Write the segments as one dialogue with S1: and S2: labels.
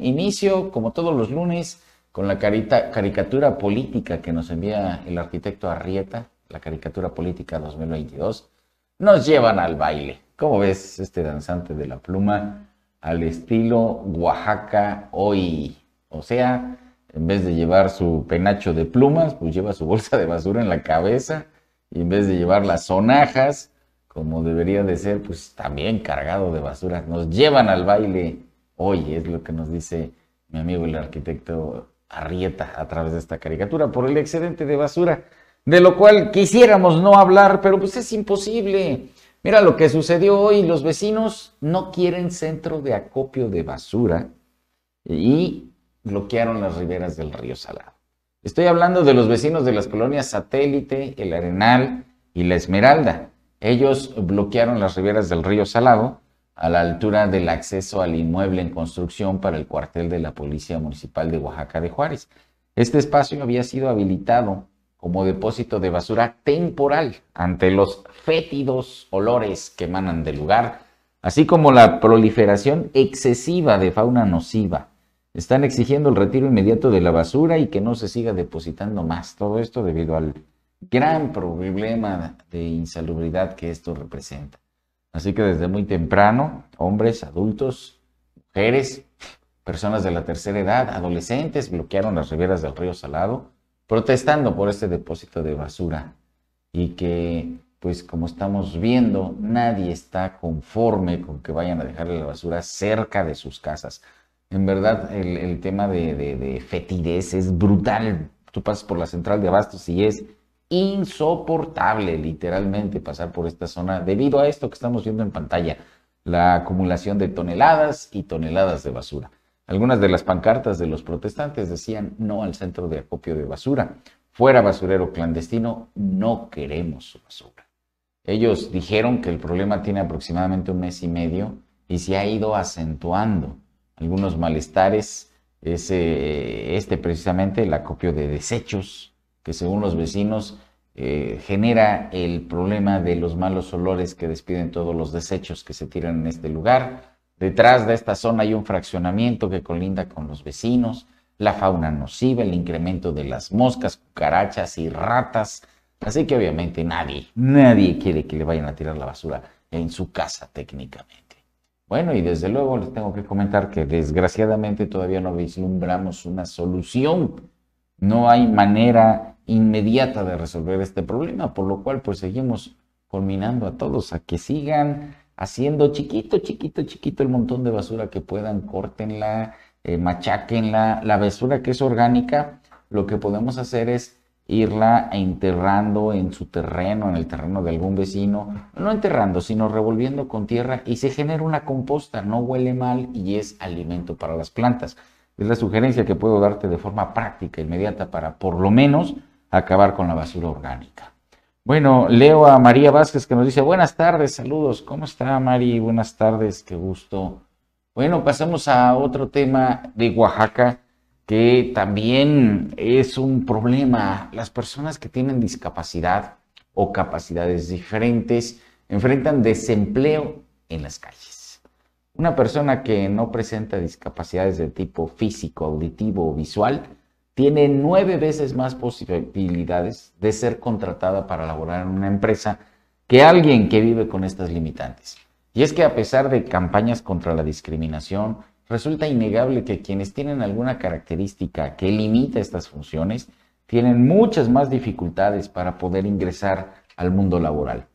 S1: Inicio, como todos los lunes, con la caricatura política que nos envía el arquitecto Arrieta, la caricatura política 2022. Nos llevan al baile. ¿Cómo ves este danzante de la pluma al estilo Oaxaca hoy? O sea, en vez de llevar su penacho de plumas, pues lleva su bolsa de basura en la cabeza y en vez de llevar las sonajas, como debería de ser, pues también cargado de basura. Nos llevan al baile hoy, es lo que nos dice mi amigo el arquitecto Arrieta a través de esta caricatura, por el excedente de basura, de lo cual quisiéramos no hablar, pero pues es imposible. Mira lo que sucedió hoy, los vecinos no quieren centro de acopio de basura y bloquearon las riberas del río Salado. Estoy hablando de los vecinos de las colonias Satélite, El Arenal y La Esmeralda. Ellos bloquearon las riberas del río Salado a la altura del acceso al inmueble en construcción para el cuartel de la Policía Municipal de Oaxaca de Juárez. Este espacio había sido habilitado como depósito de basura temporal ante los fétidos olores que emanan del lugar, así como la proliferación excesiva de fauna nociva. Están exigiendo el retiro inmediato de la basura y que no se siga depositando más. Todo esto debido al gran problema de insalubridad que esto representa. Así que desde muy temprano, hombres, adultos, mujeres, personas de la tercera edad, adolescentes, bloquearon las riberas del río Salado, protestando por este depósito de basura y que, pues como estamos viendo, nadie está conforme con que vayan a dejar la basura cerca de sus casas. En verdad, el, tema de, de, de fetidez es brutal. Tú pasas por la central de abastos y es insoportable, literalmente, pasar por esta zona debido a esto que estamos viendo en pantalla, la acumulación de toneladas y toneladas de basura. Algunas de las pancartas de los protestantes decían no al centro de acopio de basura. Fuera basurero clandestino, no queremos su basura. Ellos dijeron que el problema tiene aproximadamente un mes y medio y se ha ido acentuando algunos malestares. Ese, este precisamente, el acopio de desechos, que según los vecinos eh, genera el problema de los malos olores que despiden todos los desechos que se tiran en este lugar. Detrás de esta zona hay un fraccionamiento que colinda con los vecinos, la fauna nociva, el incremento de las moscas, cucarachas y ratas. Así que obviamente nadie, nadie quiere que le vayan a tirar la basura en su casa técnicamente. Bueno, y desde luego les tengo que comentar que desgraciadamente todavía no vislumbramos una solución. No hay manera inmediata de resolver este problema, por lo cual pues seguimos culminando a todos a que sigan haciendo chiquito, chiquito, chiquito el montón de basura que puedan, córtenla, eh, macháquenla, la basura que es orgánica, lo que podemos hacer es irla enterrando en su terreno, en el terreno de algún vecino, no enterrando, sino revolviendo con tierra y se genera una composta, no huele mal y es alimento para las plantas. Es la sugerencia que puedo darte de forma práctica, inmediata, para por lo menos acabar con la basura orgánica. Bueno, leo a María Vázquez que nos dice, buenas tardes, saludos, ¿cómo está Mari? Buenas tardes, qué gusto. Bueno, pasamos a otro tema de Oaxaca que también es un problema. Las personas que tienen discapacidad o capacidades diferentes enfrentan desempleo en las calles. Una persona que no presenta discapacidades de tipo físico, auditivo o visual tiene nueve veces más posibilidades de ser contratada para laborar en una empresa que alguien que vive con estas limitantes. Y es que a pesar de campañas contra la discriminación, resulta innegable que quienes tienen alguna característica que limita estas funciones tienen muchas más dificultades para poder ingresar al mundo laboral.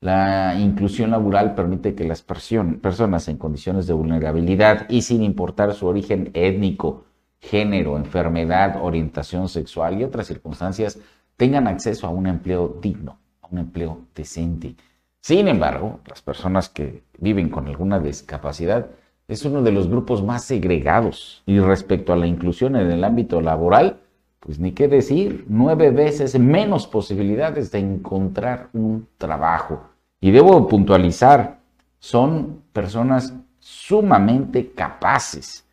S1: La inclusión laboral permite que las personas en condiciones de vulnerabilidad y sin importar su origen étnico, género, enfermedad, orientación sexual y otras circunstancias tengan acceso a un empleo digno, a un empleo decente. Sin embargo, las personas que viven con alguna discapacidad es uno de los grupos más segregados y respecto a la inclusión en el ámbito laboral, pues ni qué decir, nueve veces menos posibilidades de encontrar un trabajo. Y debo puntualizar, son personas sumamente capaces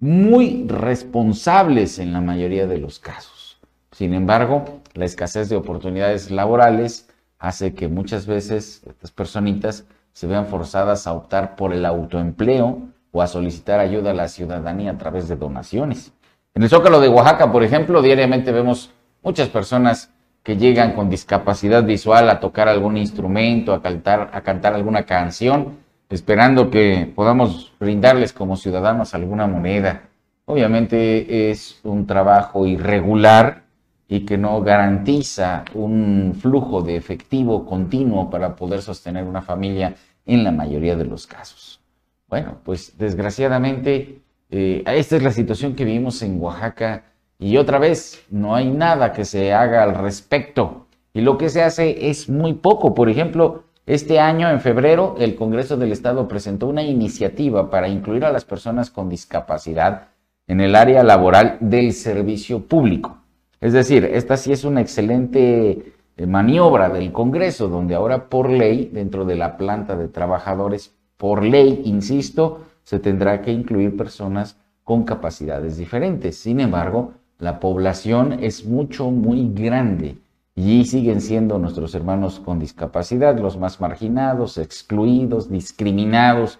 S1: muy responsables en la mayoría de los casos. Sin embargo, la escasez de oportunidades laborales hace que muchas veces estas personitas se vean forzadas a optar por el autoempleo o a solicitar ayuda a la ciudadanía a través de donaciones. En el Zócalo de Oaxaca, por ejemplo, diariamente vemos muchas personas que llegan con discapacidad visual a tocar algún instrumento, a cantar, a cantar alguna canción esperando que podamos brindarles como ciudadanos alguna moneda. Obviamente es un trabajo irregular y que no garantiza un flujo de efectivo continuo para poder sostener una familia en la mayoría de los casos. Bueno, pues desgraciadamente eh, esta es la situación que vivimos en Oaxaca y otra vez no hay nada que se haga al respecto y lo que se hace es muy poco. Por ejemplo, este año, en febrero, el Congreso del Estado presentó una iniciativa para incluir a las personas con discapacidad en el área laboral del servicio público. Es decir, esta sí es una excelente eh, maniobra del Congreso, donde ahora por ley, dentro de la planta de trabajadores, por ley, insisto, se tendrá que incluir personas con capacidades diferentes. Sin embargo, la población es mucho, muy grande y siguen siendo nuestros hermanos con discapacidad los más marginados, excluidos, discriminados.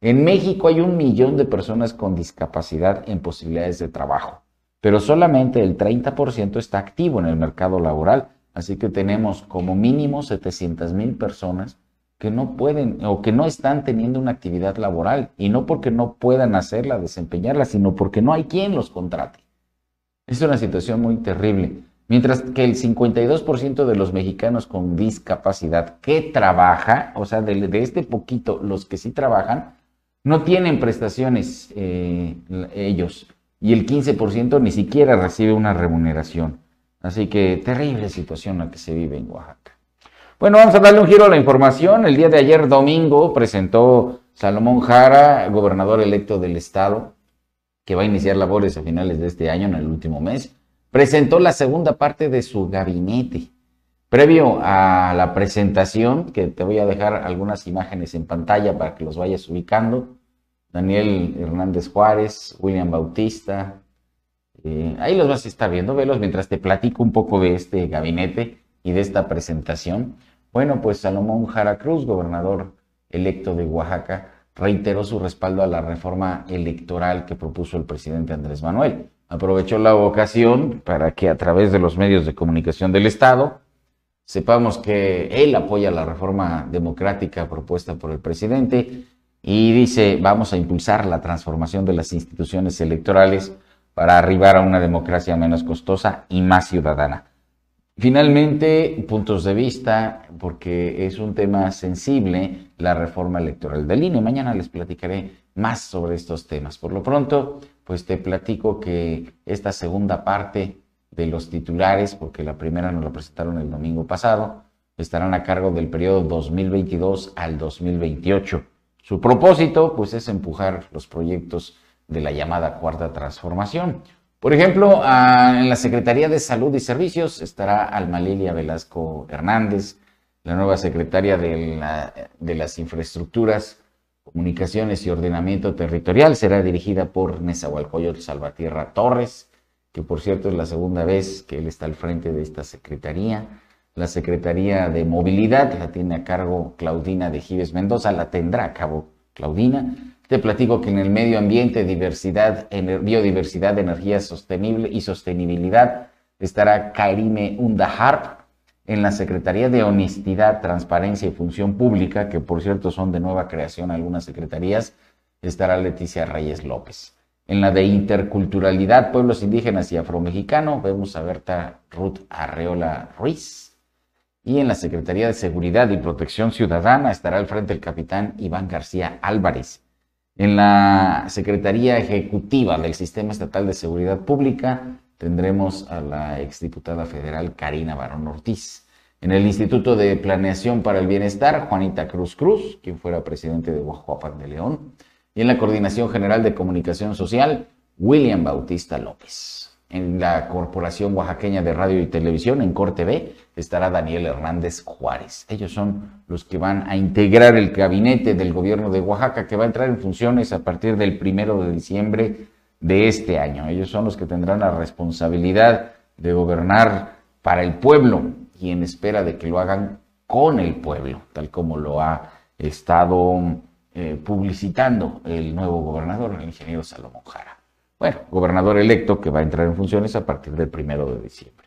S1: En México hay un millón de personas con discapacidad en posibilidades de trabajo, pero solamente el 30% está activo en el mercado laboral. Así que tenemos como mínimo 700 mil personas que no pueden o que no están teniendo una actividad laboral y no porque no puedan hacerla, desempeñarla, sino porque no hay quien los contrate. Es una situación muy terrible. Mientras que el 52% de los mexicanos con discapacidad que trabaja, o sea, de, este poquito, los que sí trabajan, no tienen prestaciones eh, ellos y el 15% ni siquiera recibe una remuneración. Así que terrible situación la que se vive en Oaxaca. Bueno, vamos a darle un giro a la información. El día de ayer domingo presentó Salomón Jara, gobernador electo del estado, que va a iniciar labores a finales de este año, en el último mes presentó la segunda parte de su gabinete. Previo a la presentación, que te voy a dejar algunas imágenes en pantalla para que los vayas ubicando, Daniel Hernández Juárez, William Bautista, eh, ahí los vas a estar viendo, velos mientras te platico un poco de este gabinete y de esta presentación. Bueno, pues Salomón Jara Cruz, gobernador electo de Oaxaca, reiteró su respaldo a la reforma electoral que propuso el presidente Andrés Manuel aprovechó la ocasión para que a través de los medios de comunicación del Estado sepamos que él apoya la reforma democrática propuesta por el presidente y dice vamos a impulsar la transformación de las instituciones electorales para arribar a una democracia menos costosa y más ciudadana. Finalmente, puntos de vista, porque es un tema sensible, la reforma electoral del INE. Mañana les platicaré más sobre estos temas. Por lo pronto, pues te platico que esta segunda parte de los titulares, porque la primera nos la presentaron el domingo pasado, estarán a cargo del periodo 2022 al 2028. Su propósito, pues, es empujar los proyectos de la llamada cuarta transformación. Por ejemplo, en la Secretaría de Salud y Servicios estará Alma Lilia Velasco Hernández, la nueva secretaria de, de las infraestructuras, Comunicaciones y Ordenamiento Territorial será dirigida por Nezahualcóyotl Salvatierra Torres, que por cierto es la segunda vez que él está al frente de esta secretaría. La Secretaría de Movilidad la tiene a cargo Claudina de Gives Mendoza, la tendrá a cabo Claudina. Te platico que en el medio ambiente, diversidad, biodiversidad, energía sostenible y sostenibilidad estará Karime Undaharp, en la Secretaría de Honestidad, Transparencia y Función Pública, que por cierto son de nueva creación algunas secretarías, estará Leticia Reyes López. En la de Interculturalidad, Pueblos Indígenas y Afromexicano, vemos a Berta Ruth Arreola Ruiz. Y en la Secretaría de Seguridad y Protección Ciudadana estará al frente el capitán Iván García Álvarez. En la Secretaría Ejecutiva del Sistema Estatal de Seguridad Pública tendremos a la exdiputada federal Karina Barón Ortiz. En el Instituto de Planeación para el Bienestar, Juanita Cruz Cruz, quien fuera presidente de Guajuapan de León. Y en la Coordinación General de Comunicación Social, William Bautista López. En la Corporación Oaxaqueña de Radio y Televisión, en Corte B, estará Daniel Hernández Juárez. Ellos son los que van a integrar el gabinete del gobierno de Oaxaca, que va a entrar en funciones a partir del primero de diciembre de este año. Ellos son los que tendrán la responsabilidad de gobernar para el pueblo y en espera de que lo hagan con el pueblo, tal como lo ha estado eh, publicitando el nuevo gobernador, el ingeniero Salomón Jara. Bueno, gobernador electo que va a entrar en funciones a partir del primero de diciembre.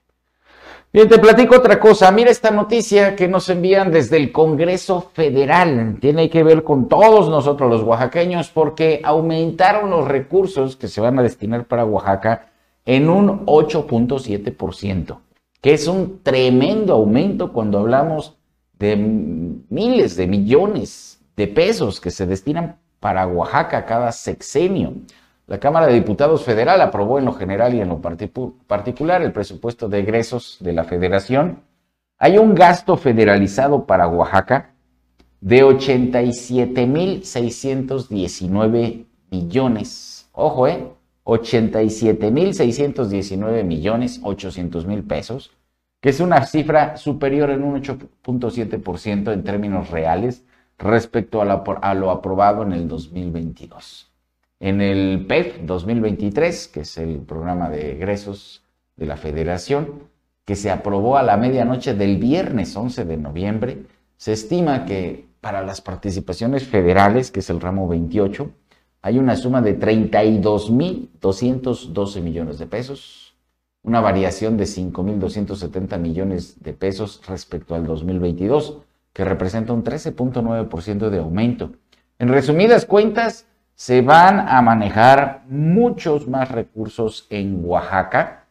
S1: Bien, te platico otra cosa. Mira esta noticia que nos envían desde el Congreso Federal. Tiene que ver con todos nosotros los oaxaqueños porque aumentaron los recursos que se van a destinar para Oaxaca en un 8.7%, que es un tremendo aumento cuando hablamos de miles de millones de pesos que se destinan para Oaxaca cada sexenio. La Cámara de Diputados Federal aprobó en lo general y en lo particular el presupuesto de egresos de la Federación. Hay un gasto federalizado para Oaxaca de 87.619 millones. Ojo, ¿eh? 87.619 millones 800 mil pesos, que es una cifra superior en un 8.7% en términos reales respecto a lo aprobado en el 2022. En el PEP 2023, e que es el programa de egresos de la Federación, que se aprobó a la medianoche del viernes 11 de noviembre, se estima que para las participaciones federales, que es el ramo 28, hay una suma de 32.212 millones de pesos, una variación de 5.270 millones de pesos respecto al 2022, que representa un 13.9% de aumento. En resumidas cuentas, se van a manejar muchos más recursos en Oaxaca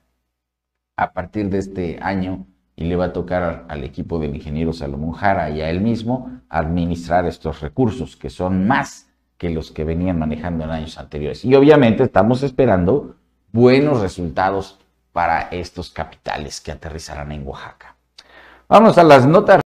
S1: a partir de este año y le va a tocar al equipo del ingeniero Salomón Jara y a él mismo administrar estos recursos, que son más que los que venían manejando en años anteriores. Y obviamente estamos esperando buenos resultados para estos capitales que aterrizarán en Oaxaca. Vamos a las notas.